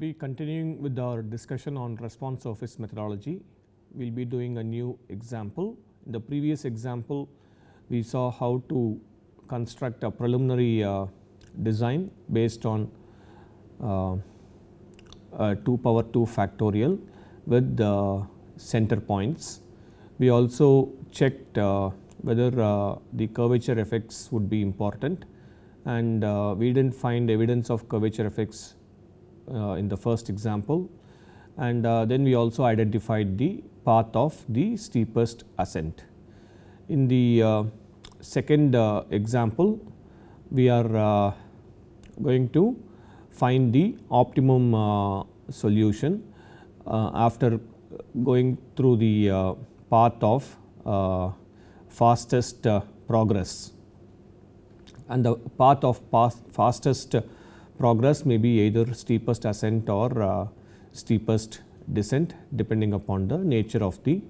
be continuing with our discussion on response surface methodology. We will be doing a new example. In the previous example, we saw how to construct a preliminary uh, design based on uh, uh, 2 power 2 factorial with the center points. We also checked uh, whether uh, the curvature effects would be important and uh, we did not find evidence of curvature effects uh, in the first example and uh, then we also identified the path of the steepest ascent. In the uh, second example, we are going to find the optimum solution after going through the path of fastest progress and the path of fastest Progress may be either steepest ascent or uh, steepest descent depending upon the nature of the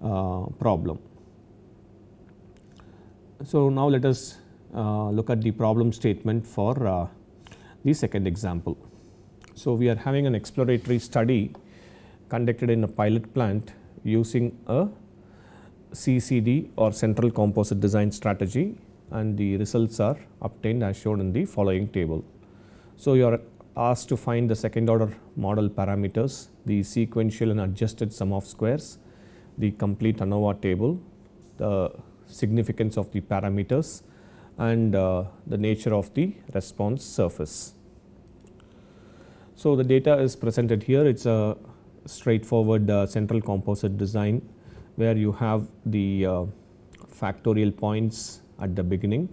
uh, problem. So, now let us uh, look at the problem statement for uh, the second example. So, we are having an exploratory study conducted in a pilot plant using a CCD or central composite design strategy and the results are obtained as shown in the following table. So, you are asked to find the second order model parameters, the sequential and adjusted sum of squares, the complete ANOVA table, the significance of the parameters and uh, the nature of the response surface. So, the data is presented here it is a straightforward uh, central composite design where you have the uh, factorial points at the beginning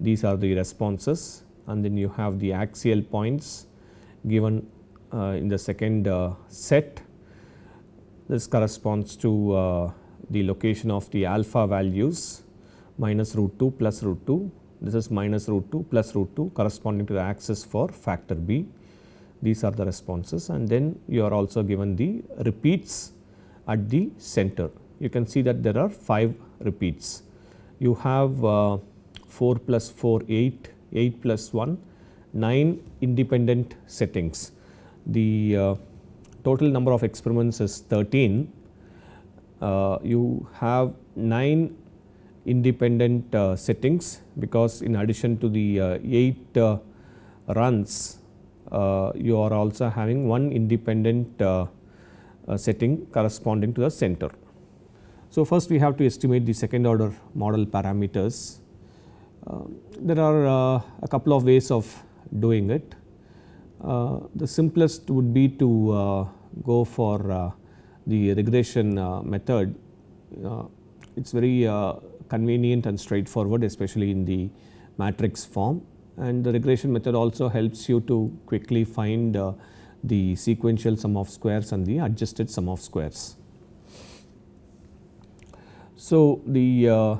these are the responses and then you have the axial points given uh, in the second uh, set. This corresponds to uh, the location of the alpha values minus root 2 plus root 2. This is minus root 2 plus root 2 corresponding to the axis for factor b. These are the responses and then you are also given the repeats at the center. You can see that there are 5 repeats. You have uh, 4 plus 4 8 8 plus 1, 9 independent settings. The uh, total number of experiments is 13. Uh, you have 9 independent uh, settings because in addition to the uh, 8 uh, runs, uh, you are also having one independent setting corresponding to the center. So, first we have to estimate the second order model parameters there are uh, a couple of ways of doing it. Uh, the simplest would be to uh, go for the regression method. it is very convenient and straightforward especially in the matrix form and the regression method also helps you to quickly find uh, the sequential sum of squares and the adjusted sum of squares. So, the uh,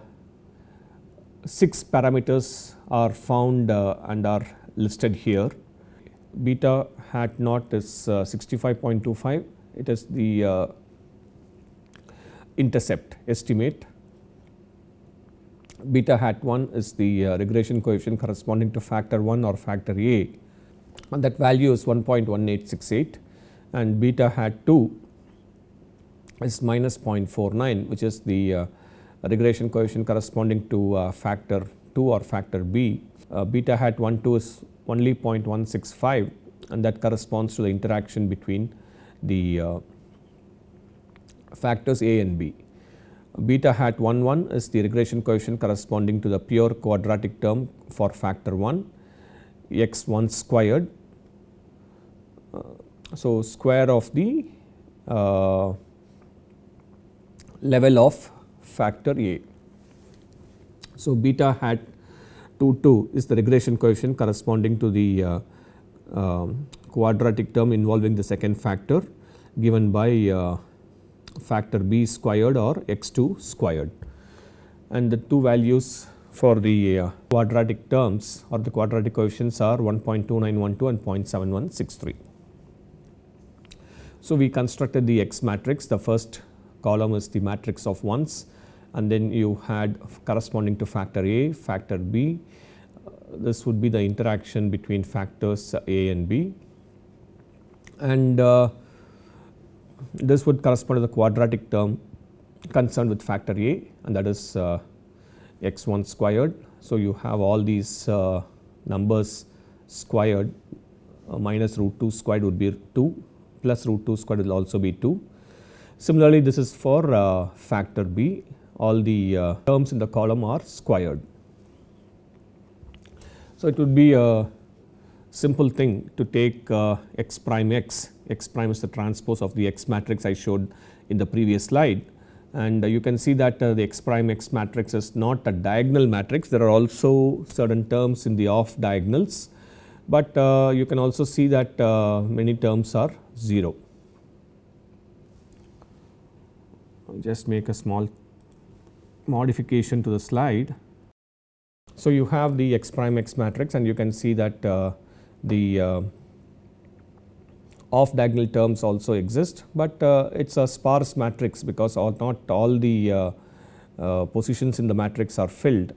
6 parameters are found uh, and are listed here. Beta hat naught is uh, 65.25, it is the uh, intercept estimate. Beta hat 1 is the uh, regression coefficient corresponding to factor 1 or factor A and that value is 1.1868 and beta hat 2 is minus 0.49 which is the regression coefficient corresponding to uh, factor 2 or factor B. Uh, beta hat 1 2 is only 0.165 and that corresponds to the interaction between the uh, factors A and B. Beta hat 1 1 is the regression coefficient corresponding to the pure quadratic term for factor 1 x 1 squared. So, square of the uh, level of factor A. So, beta hat 2 2 is the regression coefficient corresponding to the uh, uh, quadratic term involving the second factor given by uh, factor b squared or x 2 squared. And the two values for the uh, quadratic terms or the quadratic coefficients are 1.2912 and 0.7163. So, we constructed the x matrix the first column is the matrix of ones and then you had corresponding to factor A, factor B. Uh, this would be the interaction between factors A and B and uh, this would correspond to the quadratic term concerned with factor A and that is uh, x1 squared. So, you have all these uh, numbers squared uh, minus root 2 squared would be 2 plus root 2 squared will also be 2. Similarly, this is for uh, factor B all the uh, terms in the column are squared. So, it would be a simple thing to take uh, x prime x, x prime is the transpose of the x matrix I showed in the previous slide and uh, you can see that the x prime x matrix is not a diagonal matrix there are also certain terms in the off diagonals but you can also see that many terms are 0. I'll just make a small modification to the slide. So you have the x prime x matrix and you can see that uh, the uh, off diagonal terms also exist, but uh, it is a sparse matrix because all, not all the uh, uh, positions in the matrix are filled.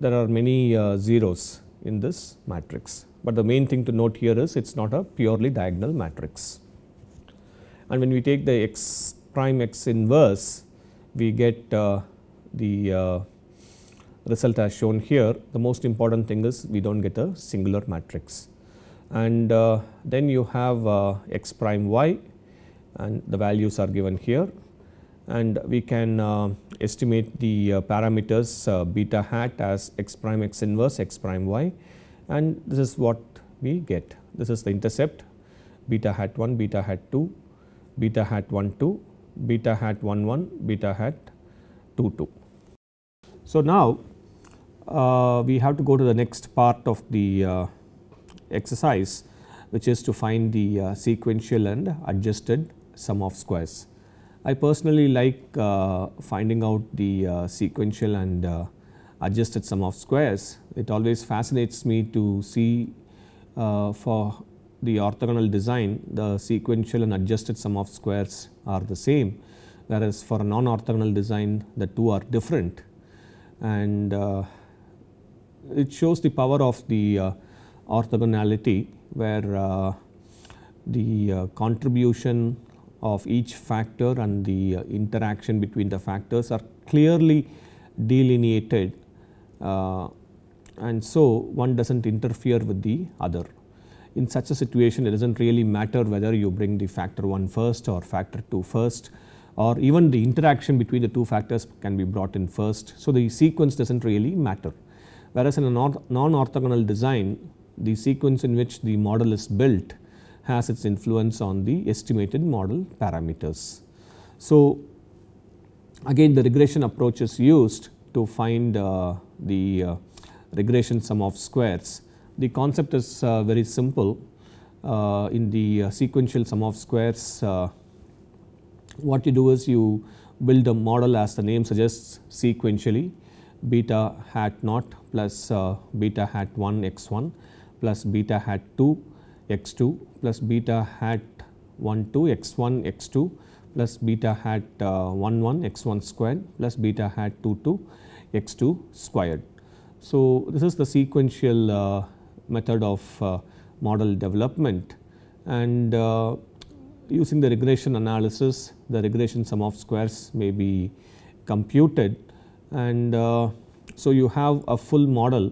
There are many uh, zeros in this matrix, but the main thing to note here is it is not a purely diagonal matrix. And when we take the x prime x inverse, we get the uh, result as shown here, the most important thing is we do not get a singular matrix. And uh, then you have uh, x prime y and the values are given here and we can uh, estimate the uh, parameters uh, beta hat as x prime x inverse x prime y and this is what we get. This is the intercept beta hat 1, beta hat 2, beta hat 1 2, beta hat 1 1, beta hat 2 2. So, now uh, we have to go to the next part of the uh, exercise which is to find the uh, sequential and adjusted sum of squares. I personally like uh, finding out the uh, sequential and uh, adjusted sum of squares. It always fascinates me to see for the orthogonal design the sequential and adjusted sum of squares are the same whereas for a non orthogonal design the two are different and uh, it shows the power of the uh, orthogonality where uh, the contribution of each factor and the interaction between the factors are clearly delineated uh, and so one does not interfere with the other. In such a situation it does not really matter whether you bring the factor 1 first or factor 2 first or even the interaction between the two factors can be brought in first. So, the sequence does not really matter whereas in a non-orthogonal design the sequence in which the model is built has its influence on the estimated model parameters. So, again the regression approach is used to find uh, the uh, regression sum of squares. The concept is uh, very simple uh, in the uh, sequential sum of squares uh, what you do is you build a model as the name suggests sequentially beta hat naught plus uh, beta hat 1 x 1 plus beta hat 2 x 2 plus beta hat 1 2 x 1 x 2 plus beta hat uh, 1 1 x 1 squared plus beta hat 2 2 x 2 squared. So, this is the sequential uh, method of uh, model development and uh, using the regression analysis, the regression sum of squares may be computed and uh, so you have a full model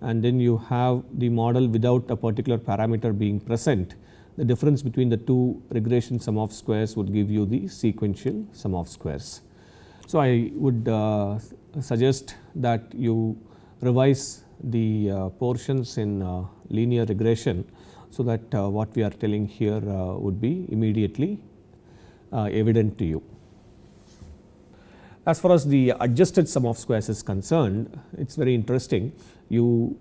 and then you have the model without a particular parameter being present. The difference between the two regression sum of squares would give you the sequential sum of squares. So, I would uh, suggest that you revise the uh, portions in uh, linear regression so that uh, what we are telling here uh, would be immediately uh, evident to you. As far as the adjusted sum of squares is concerned, it is very interesting. You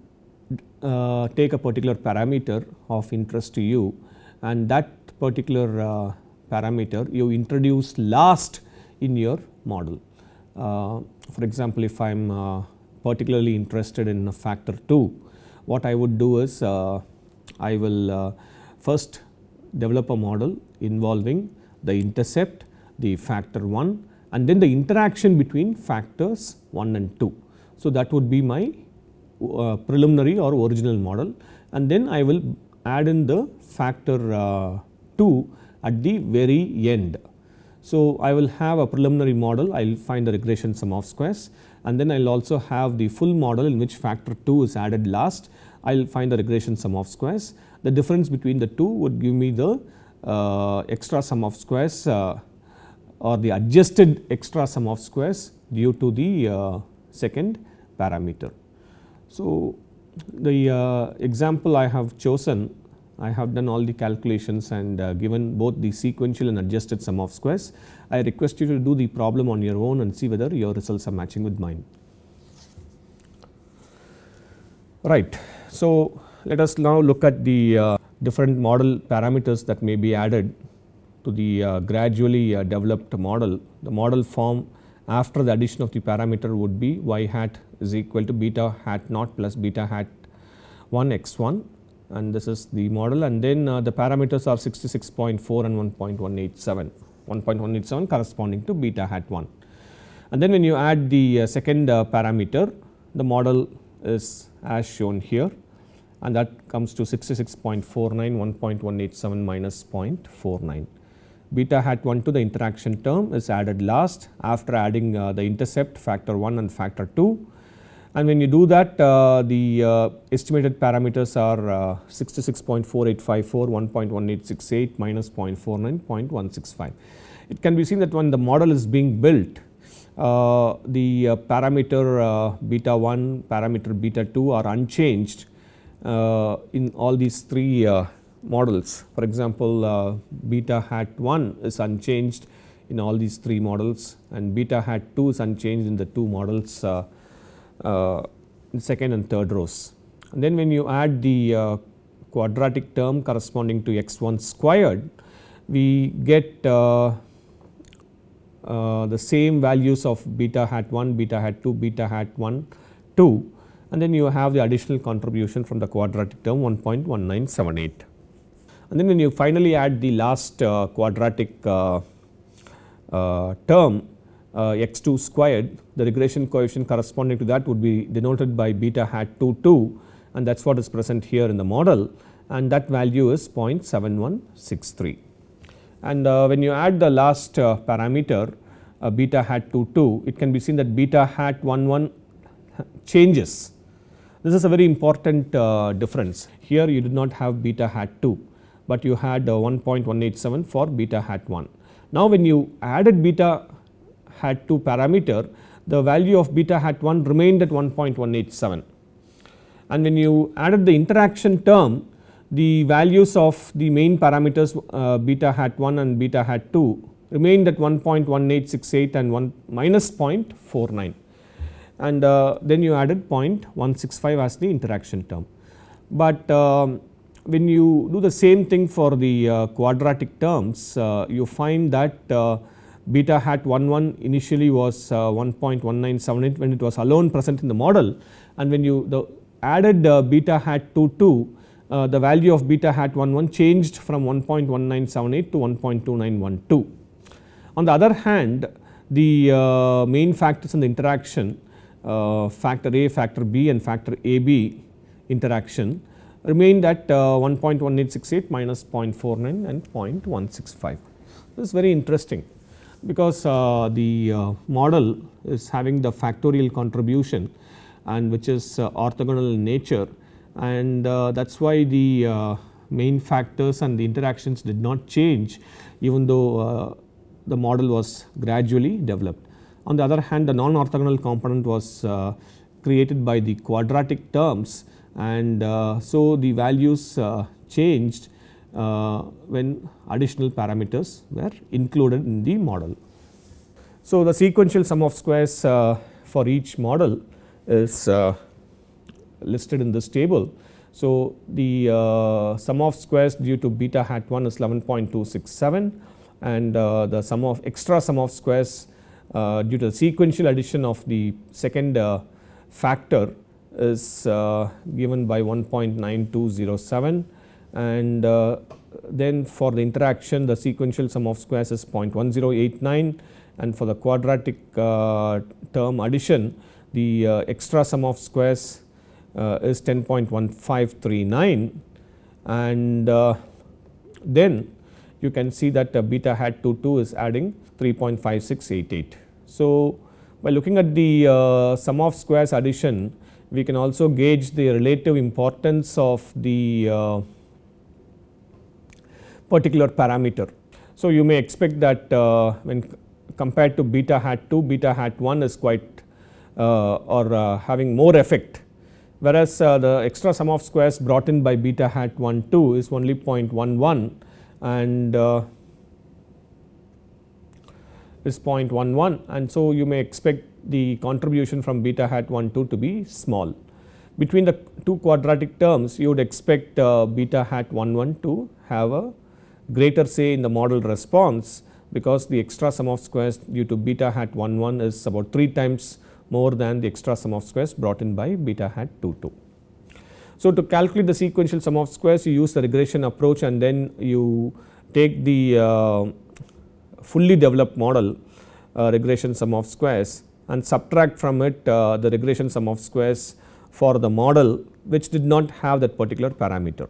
uh, take a particular parameter of interest to you and that particular uh, parameter you introduce last in your model. Uh, for example, if I am particularly interested in factor 2, what I would do is I will uh, first develop a model involving the intercept, the factor 1 and then the interaction between factors 1 and 2. So, that would be my uh, preliminary or original model and then I will add in the factor uh, 2 at the very end. So, I will have a preliminary model I will find the regression sum of squares and then I will also have the full model in which factor 2 is added last I will find the regression sum of squares. The difference between the two would give me the uh, extra sum of squares uh, or the adjusted extra sum of squares due to the uh, second parameter. So, the uh, example I have chosen I have done all the calculations and uh, given both the sequential and adjusted sum of squares. I request you to do the problem on your own and see whether your results are matching with mine. Right. So let us now look at the uh, different model parameters that may be added to the uh, gradually uh, developed model. The model form after the addition of the parameter would be y hat is equal to beta hat naught plus beta hat 1 x 1 and this is the model and then uh, the parameters are 66.4 and 1.187, 1.187 corresponding to beta hat 1. And then when you add the uh, second uh, parameter the model is as shown here and that comes to 66.49 1.187 minus 0.49. Beta hat 1 to the interaction term is added last after adding uh, the intercept factor 1 and factor 2 and when you do that uh, the uh, estimated parameters are 66.4854 uh, 1.1868 minus 0.49 0.165. It can be seen that when the model is being built uh, the uh, parameter beta 1 parameter beta 2 are unchanged uh, in all these three uh, models. For example, uh, beta hat 1 is unchanged in all these three models and beta hat 2 is unchanged in the two models second and third rows. And then when you add the quadratic term corresponding to x1 squared, we get uh, the same values of beta hat 1, beta hat 2, beta hat 1, 2 and then you have the additional contribution from the quadratic term 1.1978. And then when you finally add the last uh, quadratic uh, uh, term uh, x2 squared, the regression coefficient corresponding to that would be denoted by beta hat 2 2 and that is what is present here in the model and that value is 0.7163. And uh, when you add the last uh, parameter beta hat 2 2, it can be seen that beta hat 1 1 changes this is a very important uh, difference. Here you did not have beta hat 2, but you had uh, 1.187 for beta hat 1. Now when you added beta hat 2 parameter, the value of beta hat 1 remained at 1.187. And when you added the interaction term, the values of the main parameters uh, beta hat 1 and beta hat 2 remained at 1.1868 and 1 minus 0.49 and uh, then you added 0.165 as the interaction term. But um, when you do the same thing for the uh, quadratic terms, uh, you find that beta hat 1 1 initially was 1.1978 when it was alone present in the model and when you the added beta hat 2 2 uh, the value of beta hat 1 1 changed from 1.1978 to 1.2912. On the other hand, the uh, main factors in the interaction uh, factor A, factor B and factor AB interaction remained at uh, 1.1868 minus 0.49 and 0.165. This is very interesting because uh, the model is having the factorial contribution and which is orthogonal in nature and that is why the main factors and the interactions did not change even though the model was gradually developed. On the other hand, the non-orthogonal component was uh, created by the quadratic terms and uh, so the values uh, changed when additional parameters were included in the model. So, the sequential sum of squares for each model is listed in this table. So, the uh, sum of squares due to beta hat 1 is 11.267 and uh, the sum of extra sum of squares uh, due to the sequential addition of the second uh, factor is uh, given by 1.9207 and then for the interaction the sequential sum of squares is 0.1089 and for the quadratic uh, term addition the uh, extra sum of squares uh, is 10.1539 and then you can see that beta hat 2 2 is adding 3.5688. So, by looking at the uh, sum of squares addition, we can also gauge the relative importance of the uh, particular parameter. So, you may expect that uh, when compared to beta hat 2, beta hat 1 is quite uh, or uh, having more effect whereas uh, the extra sum of squares brought in by beta hat 1 2 is only 0.11 and is 0.11 and so you may expect the contribution from beta hat 1 2 to be small. Between the two quadratic terms you would expect uh, beta hat 1 1 to have a greater say in the model response because the extra sum of squares due to beta hat 1 1 is about 3 times more than the extra sum of squares brought in by beta hat 2 2. So, to calculate the sequential sum of squares you use the regression approach and then you take the uh, fully developed model uh, regression sum of squares and subtract from it uh, the regression sum of squares for the model which did not have that particular parameter.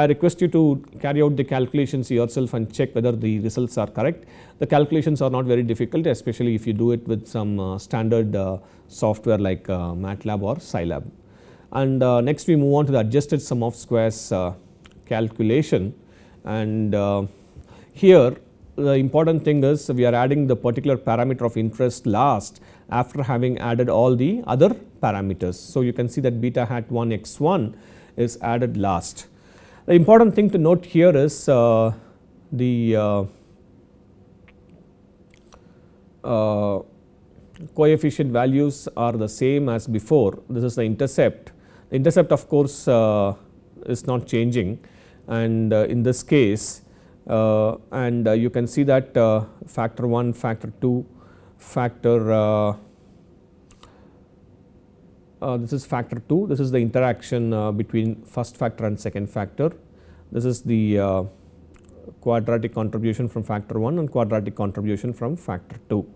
I request you to carry out the calculations yourself and check whether the results are correct. The calculations are not very difficult especially if you do it with some uh, standard uh, software like uh, MATLAB or Scilab. And uh, next we move on to the adjusted sum of squares calculation and here the important thing is we are adding the particular parameter of interest last after having added all the other parameters. So, you can see that beta hat 1 x 1 is added last. The important thing to note here is uh, the uh, uh, coefficient values are the same as before. This is the intercept. The intercept of course uh, is not changing and uh, in this case uh, and uh, you can see that uh, factor 1, factor 2, factor this is factor 2, this is the interaction between first factor and second factor. This is the quadratic contribution from factor 1 and quadratic contribution from factor 2.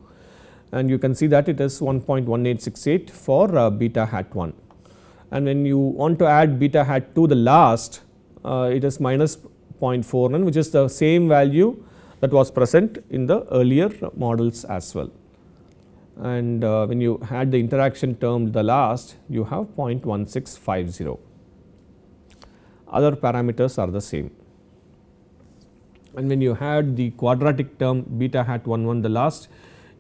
And you can see that it is 1.1868 for uh, beta hat 1. And when you want to add beta hat 2 the last, uh, it is minus 0.49 which is the same value that was present in the earlier models as well. And uh, when you had the interaction term the last you have 0.1650 other parameters are the same. And when you had the quadratic term beta hat 1 1 the last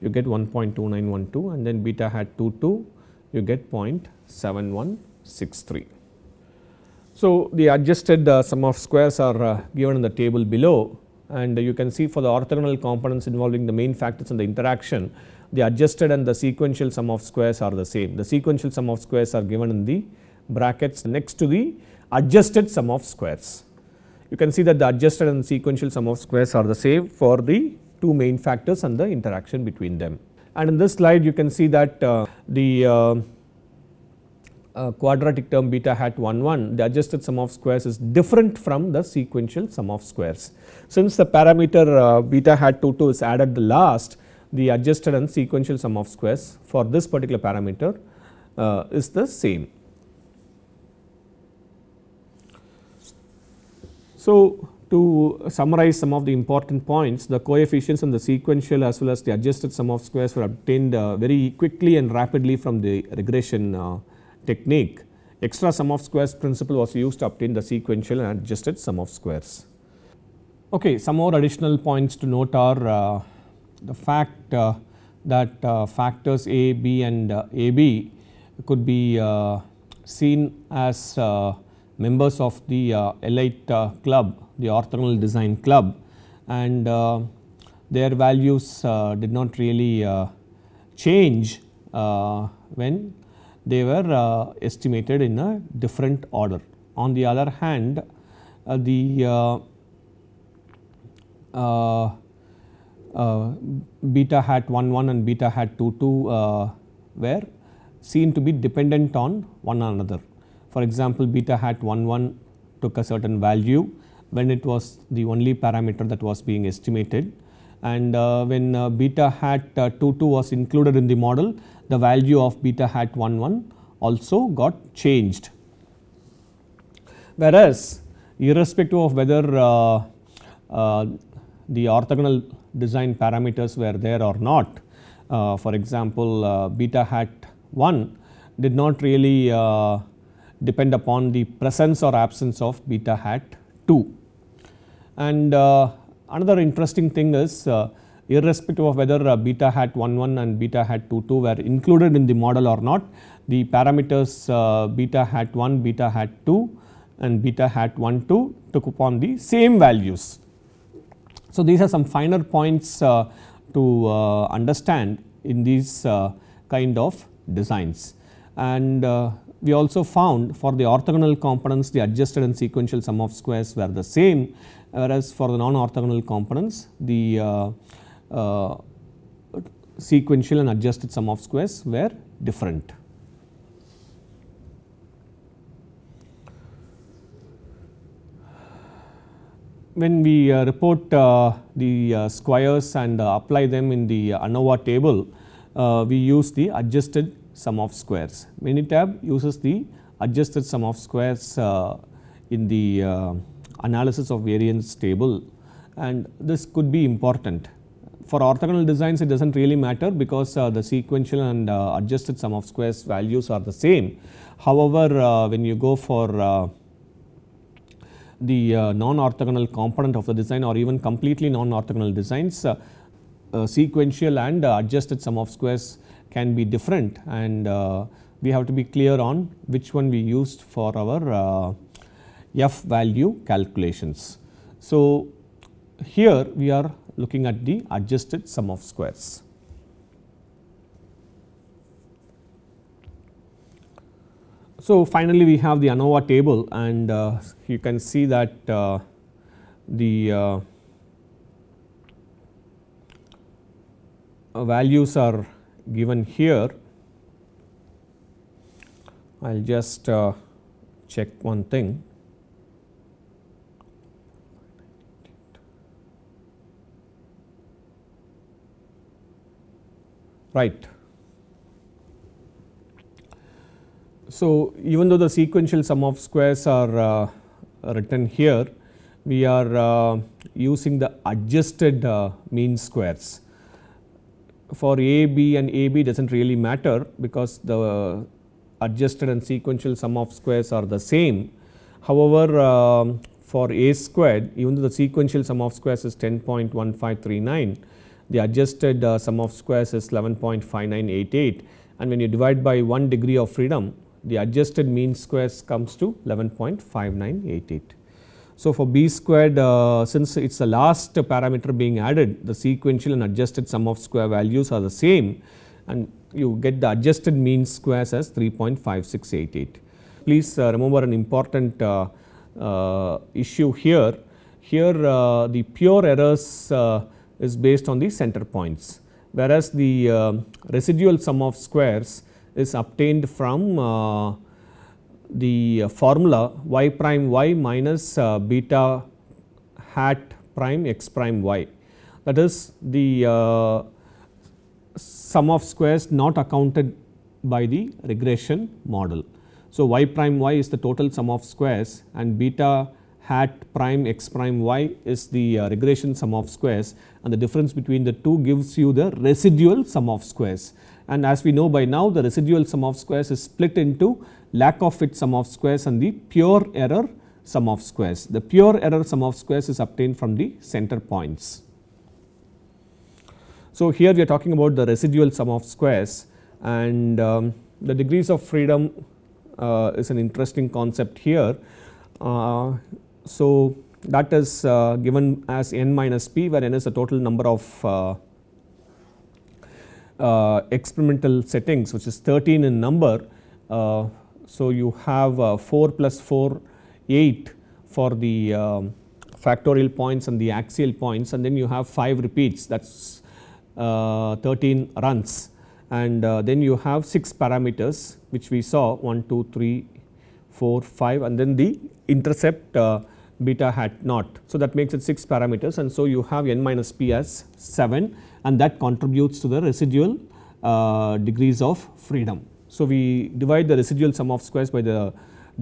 you get 1.2912 and then beta hat 2 2 you get 0.7163. So, the adjusted uh, sum of squares are uh, given in the table below and you can see for the orthogonal components involving the main factors and the interaction the adjusted and the sequential sum of squares are the same. The sequential sum of squares are given in the brackets next to the adjusted sum of squares. You can see that the adjusted and sequential sum of squares are the same for the two main factors and the interaction between them. And in this slide you can see that uh, the uh, uh, quadratic term beta hat 1 1 the adjusted sum of squares is different from the sequential sum of squares. Since the parameter uh, beta hat 2 2 is added the last the adjusted and sequential sum of squares for this particular parameter uh, is the same. So, to summarize some of the important points the coefficients and the sequential as well as the adjusted sum of squares were obtained uh, very quickly and rapidly from the regression uh, technique, extra sum of squares principle was used to obtain the sequential and adjusted sum of squares. Okay, some more additional points to note are uh, the fact uh, that uh, factors A, B and uh, AB could be uh, seen as uh, members of the elite club, the orthogonal design club and their values did not really change when they were uh, estimated in a different order. On the other hand, uh, the uh, beta hat 1 1 and beta hat 2 2 were seen to be dependent on one another. For example, beta hat 1 1 took a certain value when it was the only parameter that was being estimated and uh, when uh, beta hat uh, 2 2 was included in the model the value of beta hat 1 1 also got changed. Whereas, irrespective of whether the orthogonal design parameters were there or not. Uh, for example, uh, beta hat 1 did not really uh, depend upon the presence or absence of beta hat 2. And Another interesting thing is uh, irrespective of whether uh, beta hat 11 and beta hat 22 were included in the model or not, the parameters uh, beta hat 1, beta hat 2 and beta hat 1, 2 took upon the same values. So, these are some finer points to understand in these kind of designs and we also found for the orthogonal components the adjusted and sequential sum of squares were the same whereas for the non-orthogonal components the uh, uh, sequential and adjusted sum of squares were different. When we uh, report uh, the uh, squares and uh, apply them in the ANOVA table, we use the adjusted sum of squares. Minitab uses the adjusted sum of squares in the analysis of variance table and this could be important. For orthogonal designs it does not really matter because uh, the sequential and uh, adjusted sum of squares values are the same. However, uh, when you go for uh, the uh, non-orthogonal component of the design or even completely non-orthogonal designs, uh, sequential and adjusted sum of squares can be different and we have to be clear on which one we used for our f value calculations. So, here we are looking at the adjusted sum of squares. So, finally, we have the ANOVA table and uh, you can see that uh, the uh, values are given here. I will just uh, check one thing. right. So, even though the sequential sum of squares are uh, written here, we are uh, using the adjusted uh, mean squares. For A, B and A, B does not really matter because the adjusted and sequential sum of squares are the same. However, um, for A squared, even though the sequential sum of squares is 10.1539, the adjusted uh, sum of squares is 11.5988 and when you divide by 1 degree of freedom the adjusted mean squares comes to 11.5988. So, for b squared uh, since it is the last parameter being added the sequential and adjusted sum of square values are the same and you get the adjusted mean squares as 3.5688. Please uh, remember an important uh, uh, issue here, here uh, the pure errors is based on the center points whereas the uh, residual sum of squares is obtained from uh, the uh, formula y prime y minus uh, beta hat prime x prime y. That is the uh, sum of squares not accounted by the regression model. So, y prime y is the total sum of squares and beta hat prime x prime y is the uh, regression sum of squares and the difference between the two gives you the residual sum of squares. And as we know by now the residual sum of squares is split into lack of fit sum of squares and the pure error sum of squares. The pure error sum of squares is obtained from the center points. So, here we are talking about the residual sum of squares and um, the degrees of freedom uh, is an interesting concept here. Uh, so, that is uh, given as n minus p where n is the total number of uh, uh, experimental settings which is 13 in number. Uh, so, you have uh, 4 plus 4 8 for the um, factorial points and the axial points and then you have 5 repeats that is uh, 13 runs and then you have 6 parameters which we saw 1 2 3 4, 5 and then the intercept uh, beta hat naught. So, that makes it 6 parameters and so you have n minus p as 7 and that contributes to the residual uh, degrees of freedom. So, we divide the residual sum of squares by the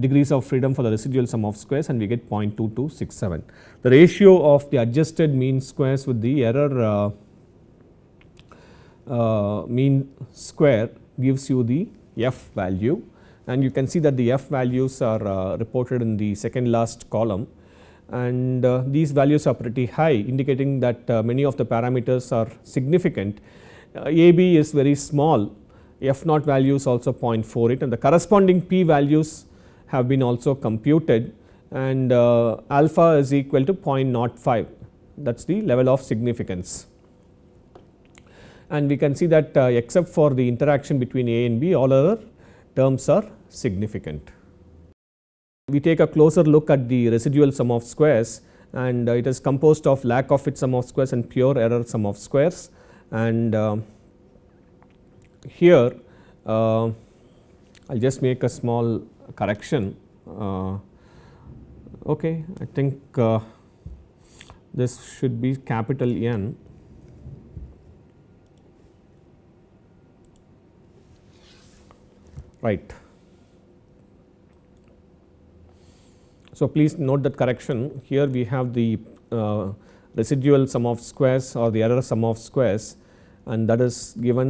degrees of freedom for the residual sum of squares and we get 0.2267. The ratio of the adjusted mean squares with the error uh, uh, mean square gives you the f value and you can see that the f values are uh, reported in the second last column and uh, these values are pretty high indicating that uh, many of the parameters are significant. AB is very small f naught values also 0.48 and the corresponding p values have been also computed and uh, alpha is equal to 0.05 that is the level of significance. And we can see that uh, except for the interaction between a and b all other terms are significant. We take a closer look at the residual sum of squares and uh, it is composed of lack of fit sum of squares and pure error sum of squares and uh, here I uh, will just make a small correction. okay, I think this should be capital N right. So, please note that correction here we have the uh, residual sum of squares or the error sum of squares and that is given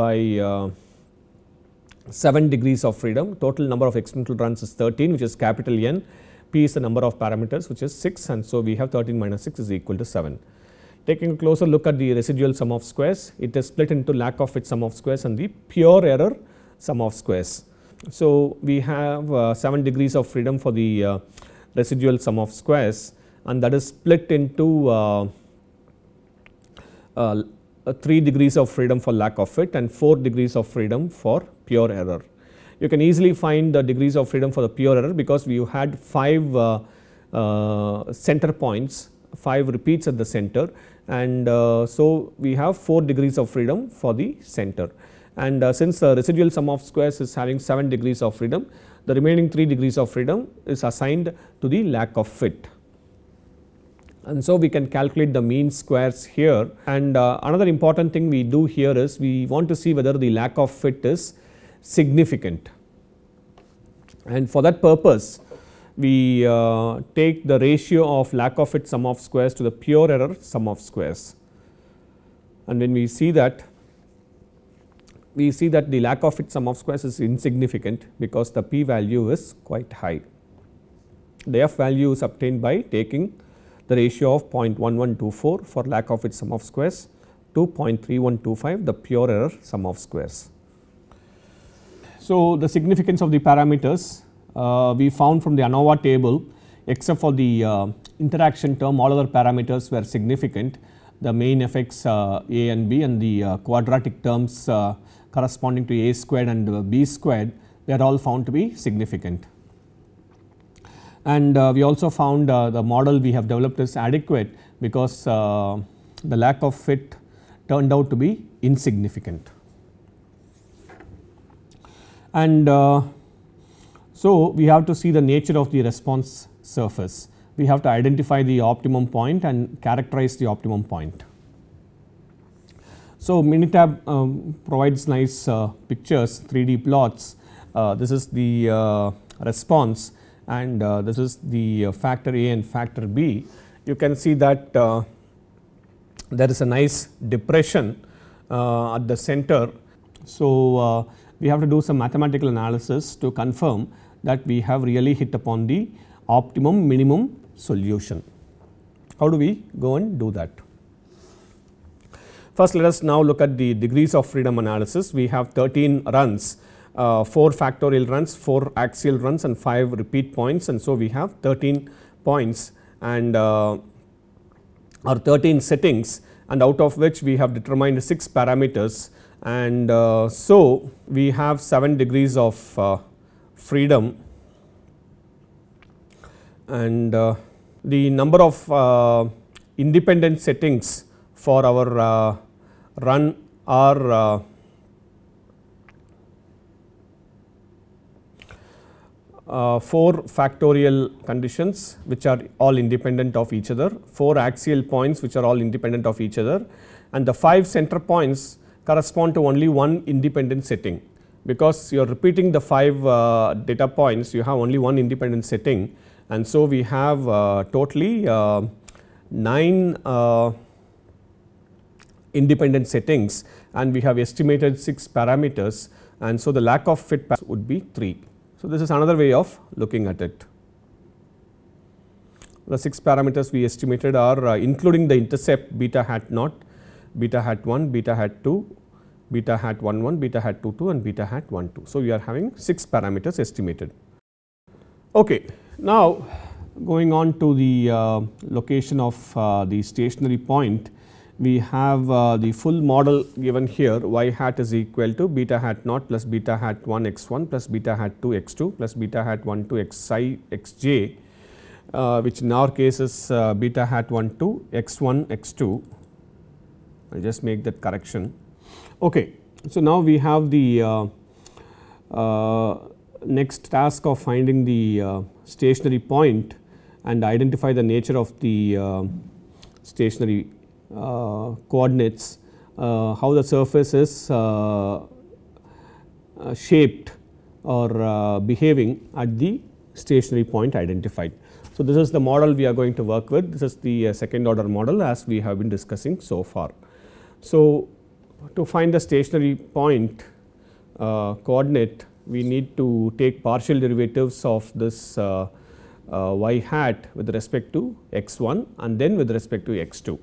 by uh, 7 degrees of freedom total number of experimental runs is 13 which is capital N P is the number of parameters which is 6 and so we have 13 minus 6 is equal to 7. Taking a closer look at the residual sum of squares it is split into lack of its sum of squares and the pure error sum of squares. So, we have uh, 7 degrees of freedom for the uh, residual sum of squares and that is split into uh, uh, uh 3 degrees of freedom for lack of fit and 4 degrees of freedom for pure error. You can easily find the degrees of freedom for the pure error because we had 5 uh, center points, 5 repeats at the center and so we have 4 degrees of freedom for the center and uh, since the residual sum of squares is having 7 degrees of freedom, the remaining 3 degrees of freedom is assigned to the lack of fit. And so, we can calculate the mean squares here and uh, another important thing we do here is we want to see whether the lack of fit is significant. And for that purpose, we uh, take the ratio of lack of fit sum of squares to the pure error sum of squares. And when we see that we see that the lack of its sum of squares is insignificant because the p value is quite high. The f value is obtained by taking the ratio of 0.1124 for lack of its sum of squares to 0.3125 the pure error sum of squares. So, the significance of the parameters uh, we found from the ANOVA table except for the uh, interaction term all other parameters were significant the main effects uh, A and B and the uh, quadratic terms uh, corresponding to a squared and uh, b squared they are all found to be significant. And uh, we also found uh, the model we have developed is adequate because uh, the lack of fit turned out to be insignificant. And uh, so we have to see the nature of the response surface. We have to identify the optimum point and characterize the optimum point. So Minitab um, provides nice uh, pictures 3D plots. Uh, this is the uh, response and uh, this is the uh, factor A and factor B. You can see that uh, there is a nice depression at the center. So we have to do some mathematical analysis to confirm that we have really hit upon the optimum minimum solution. How do we go and do that? First, let us now look at the degrees of freedom analysis. We have 13 runs, uh, 4 factorial runs, 4 axial runs and 5 repeat points and so we have 13 points and uh, or 13 settings and out of which we have determined 6 parameters and uh, so we have 7 degrees of uh, freedom and uh, the number of uh, independent settings for our run our uh, uh, 4 factorial conditions which are all independent of each other, 4 axial points which are all independent of each other and the 5 center points correspond to only one independent setting. Because you are repeating the 5 uh, data points you have only one independent setting and so we have uh, totally uh, 9 uh, independent settings and we have estimated 6 parameters and so the lack of fit would be 3. So, this is another way of looking at it. The 6 parameters we estimated are uh, including the intercept beta hat naught, beta hat 1, beta hat 2, beta hat 1 1, beta hat 2 2 and beta hat 1 2. So, we are having 6 parameters estimated. Okay. Now, going on to the uh, location of uh, the stationary point we have uh, the full model given here y hat is equal to beta hat naught plus beta hat 1 x 1 plus beta hat 2 x 2 plus beta hat 1 2 x i x j uh, which in our case is uh, beta hat 1 2 x 1 x 2 I will just make that correction. Okay. So, now we have the uh, uh, next task of finding the uh, stationary point and identify the nature of the stationary uh, coordinates, uh, how the surface is uh, shaped or behaving at the stationary point identified. So, this is the model we are going to work with. This is the second order model as we have been discussing so far. So, to find the stationary point uh, coordinate, we need to take partial derivatives of this uh, uh, y hat with respect to x1 and then with respect to x2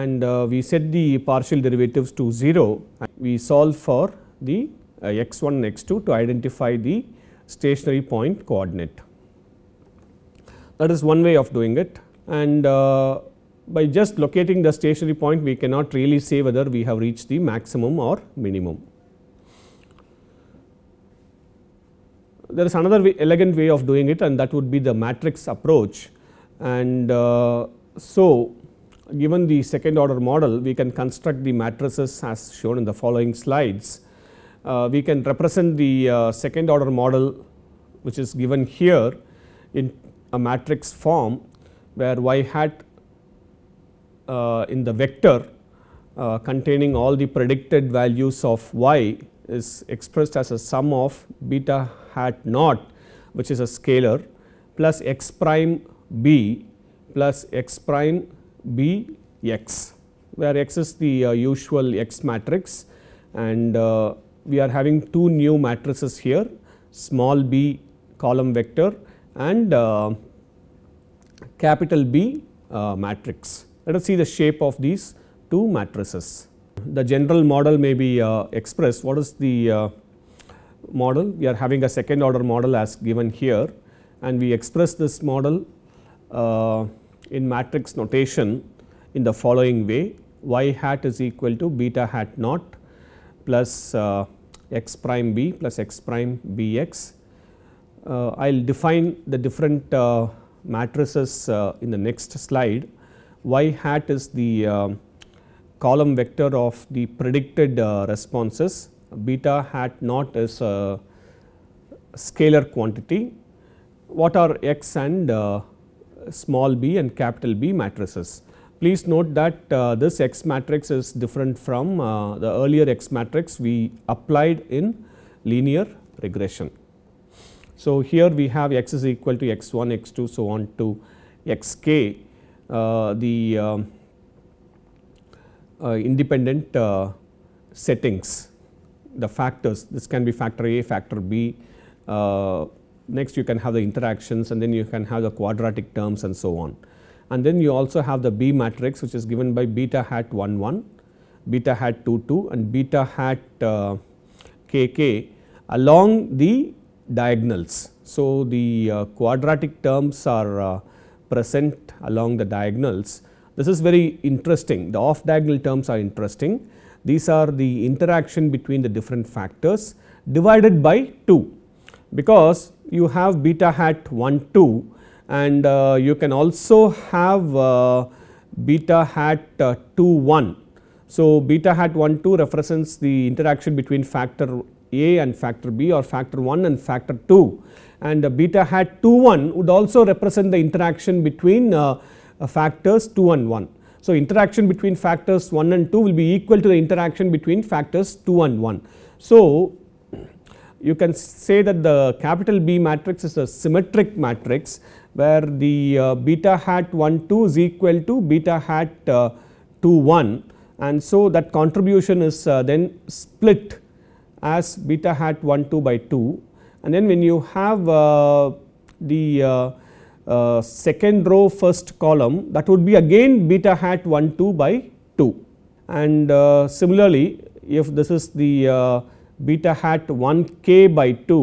and uh, we set the partial derivatives to 0. We solve for the uh, x1 and x2 to identify the stationary point coordinate. That is one way of doing it and uh, by just locating the stationary point we cannot really say whether we have reached the maximum or minimum. There is another way, elegant way of doing it and that would be the matrix approach and uh, so given the second order model we can construct the matrices as shown in the following slides. Uh, we can represent the uh, second order model which is given here in a matrix form where y hat uh, in the vector uh, containing all the predicted values of y is expressed as a sum of beta hat naught which is a scalar plus x prime b plus x prime B X, where x is the uh, usual x matrix and uh, we are having two new matrices here small b column vector and uh, capital B uh, matrix. Let us see the shape of these two matrices. The general model may be uh, expressed. What is the uh, model? We are having a second order model as given here and we express this model in matrix notation in the following way y hat is equal to beta hat naught plus uh, x prime b plus x prime b x. Uh, I will define the different uh, matrices uh, in the next slide. y hat is the uh, column vector of the predicted uh, responses, beta hat naught is a scalar quantity. What are x and small b and capital B matrices. Please note that uh, this X matrix is different from uh, the earlier X matrix we applied in linear regression. So, here we have X is equal to X1, X2 so on to Xk uh, the um, uh, independent uh, settings the factors this can be factor A, factor B, uh, next you can have the interactions and then you can have the quadratic terms and so on. And then you also have the B matrix which is given by beta hat 1 1, beta hat 2 2 and beta hat uh, kk along the diagonals. So, the uh, quadratic terms are uh, present along the diagonals. This is very interesting, the off diagonal terms are interesting. These are the interaction between the different factors divided by 2 because you have beta hat 1 2 and uh, you can also have uh, beta hat uh, 2 1. So, beta hat 1 2 represents the interaction between factor A and factor B or factor 1 and factor 2 and uh, beta hat 2 1 would also represent the interaction between uh, uh, factors 2 and 1. So, interaction between factors 1 and 2 will be equal to the interaction between factors 2 and 1. So, you can say that the capital B matrix is a symmetric matrix where the uh, beta hat 1 2 is equal to beta hat uh, 2 1 and so that contribution is uh, then split as beta hat 1 2 by 2 and then when you have uh, the uh, uh, second row first column that would be again beta hat 1 2 by 2 and similarly if this is the beta hat 1 k by 2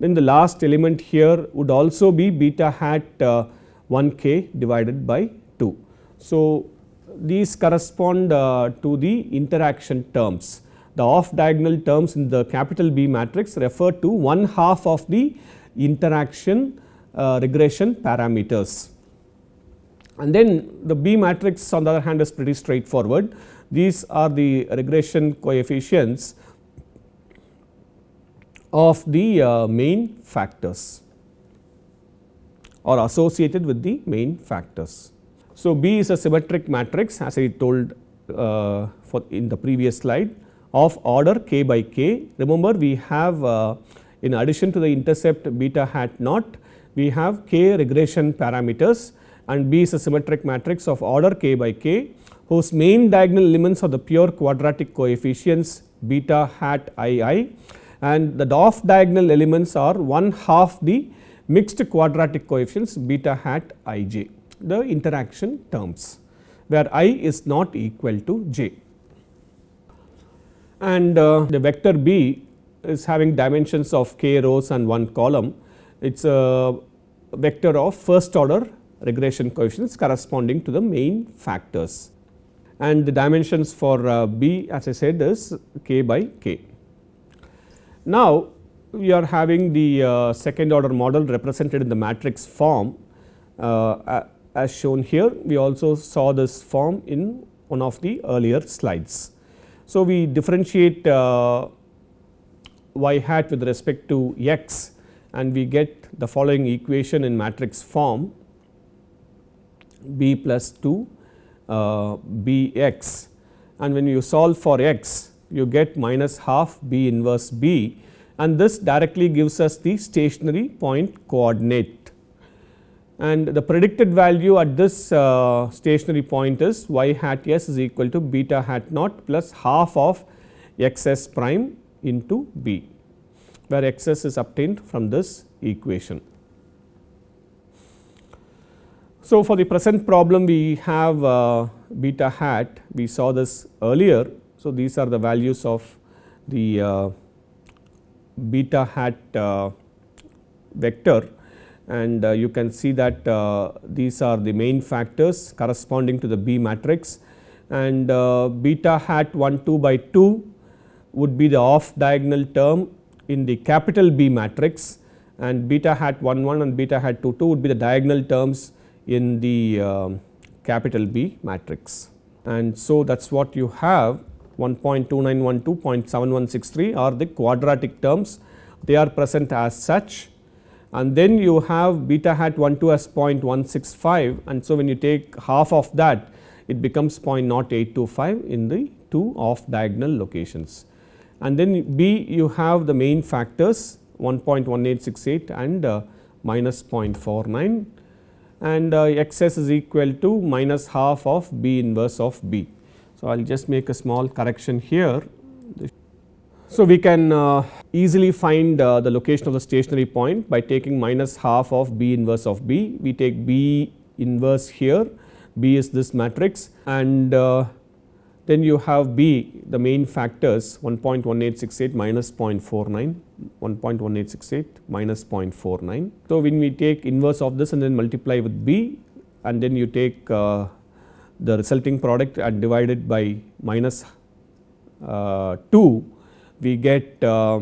then the last element here would also be beta hat uh, 1 k divided by 2. So, these correspond uh, to the interaction terms. The off diagonal terms in the capital B matrix refer to one half of the interaction uh, regression parameters. And then the B matrix on the other hand is pretty straightforward. These are the regression coefficients of the uh, main factors or associated with the main factors. So, B is a symmetric matrix as I told uh, for in the previous slide of order k by k. Remember we have uh, in addition to the intercept beta hat naught we have k regression parameters and B is a symmetric matrix of order k by k whose main diagonal elements are the pure quadratic coefficients beta hat i i and the off diagonal elements are one half the mixed quadratic coefficients beta hat i j the interaction terms where i is not equal to j. And uh, the vector b is having dimensions of k rows and one column it is a vector of first order regression coefficients corresponding to the main factors and the dimensions for uh, b as I said is k by k. Now, we are having the uh, second order model represented in the matrix form uh, as shown here. We also saw this form in one of the earlier slides. So, we differentiate uh, y hat with respect to x and we get the following equation in matrix form b plus 2 uh, b x and when you solve for x you get minus half B inverse B and this directly gives us the stationary point coordinate. And the predicted value at this uh, stationary point is y hat s is equal to beta hat naught plus half of x s prime into b, where x s is obtained from this equation. So, for the present problem we have uh, beta hat we saw this earlier so, these are the values of the uh, beta hat uh, vector and uh, you can see that uh, these are the main factors corresponding to the B matrix and uh, beta hat 1 2 by 2 would be the off diagonal term in the capital B matrix and beta hat 1 1 and beta hat 2 2 would be the diagonal terms in the uh, capital B matrix. And so, that is what you have 1.2912.7163 are the quadratic terms. They are present as such and then you have beta hat 12 as 0.165 and so when you take half of that it becomes 0.0825 in the two off diagonal locations. And then B you have the main factors 1.1868 and uh, minus 0.49 and uh, is equal to minus half of B inverse of B. So, I will just make a small correction here. So, we can uh, easily find uh, the location of the stationary point by taking minus half of B inverse of B. We take B inverse here, B is this matrix and uh, then you have B the main factors 1.1868 minus 0.49, 1.1868 minus 0.49. So, when we take inverse of this and then multiply with B and then you take uh, the resulting product and divided by minus, uh, 2, we get uh,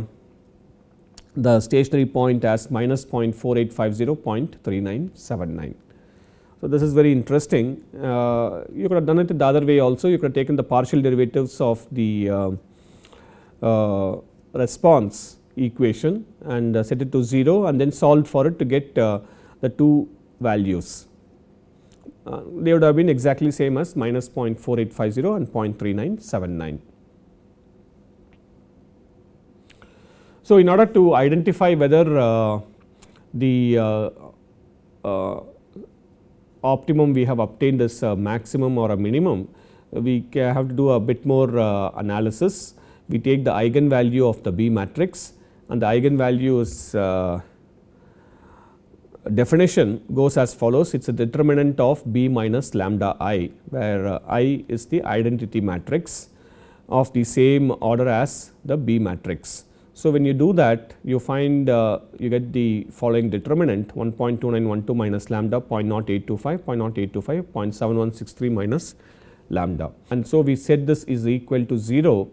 the stationary point as minus 0.4850.3979. So, this is very interesting. Uh, you could have done it the other way also, you could have taken the partial derivatives of the uh, uh, response equation and uh, set it to 0 and then solved for it to get the two values they would have been exactly same as minus 0.4850 and 0.3979. So, in order to identify whether uh, the uh, uh, optimum we have obtained is a maximum or a minimum, we have to do a bit more uh, analysis. We take the eigenvalue of the B matrix and the eigenvalue is uh, definition goes as follows. It is a determinant of B minus lambda i, where uh, i is the identity matrix of the same order as the B matrix. So, when you do that, you find uh, you get the following determinant 1.2912 minus lambda 0.0825, 0.0825, 0.7163 minus lambda. And so, we said this is equal to 0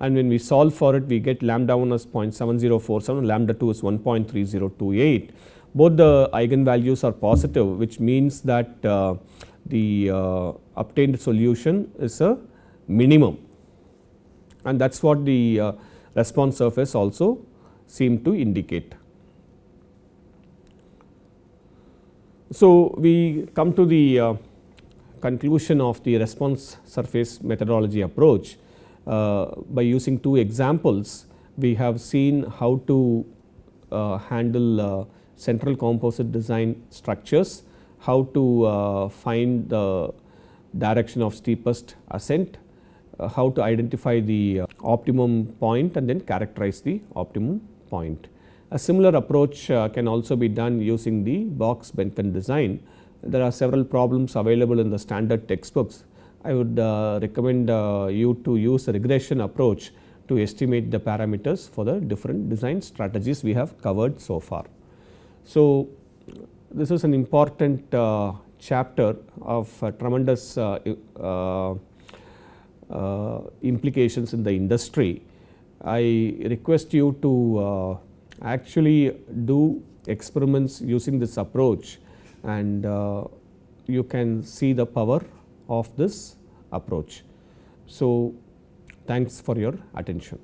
and when we solve for it, we get lambda 1 as 0.7047, lambda 2 is 1.3028 both the eigenvalues are positive which means that uh, the uh, obtained solution is a minimum and that is what the uh, response surface also seem to indicate. So, we come to the uh, conclusion of the response surface methodology approach uh, by using two examples we have seen how to uh, handle central composite design structures, how to uh, find the direction of steepest ascent, uh, how to identify the uh, optimum point and then characterize the optimum point. A similar approach can also be done using the box benken design. There are several problems available in the standard textbooks. I would recommend you to use a regression approach to estimate the parameters for the different design strategies we have covered so far. So, this is an important uh, chapter of uh, tremendous uh, uh, uh implications in the industry. I request you to uh, actually do experiments using this approach and you can see the power of this approach. So, thanks for your attention.